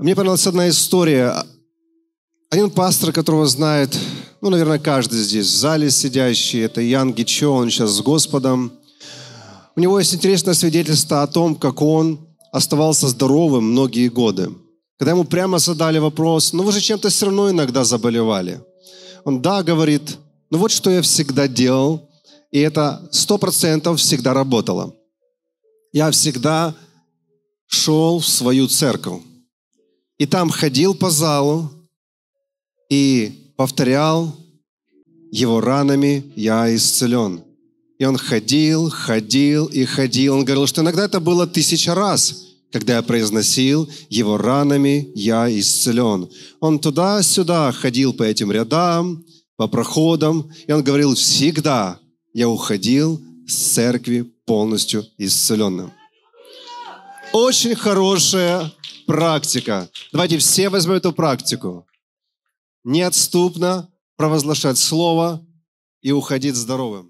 Мне понравилась одна история. Один пастор, которого знает, ну, наверное, каждый здесь в зале сидящий, это Ян Гичо, он сейчас с Господом. У него есть интересное свидетельство о том, как он оставался здоровым многие годы. Когда ему прямо задали вопрос, ну вы же чем-то все равно иногда заболевали. Он, да, говорит, ну вот что я всегда делал, и это сто процентов всегда работало. Я всегда шел в свою церковь. И там ходил по залу и повторял, его ранами я исцелен. И он ходил, ходил и ходил. Он говорил, что иногда это было тысяча раз, когда я произносил, его ранами я исцелен. Он туда-сюда ходил по этим рядам, по проходам. И он говорил, всегда я уходил с церкви полностью исцеленным. Очень хорошая практика. Давайте все возьмем эту практику. Неотступно провозглашать Слово и уходить здоровым.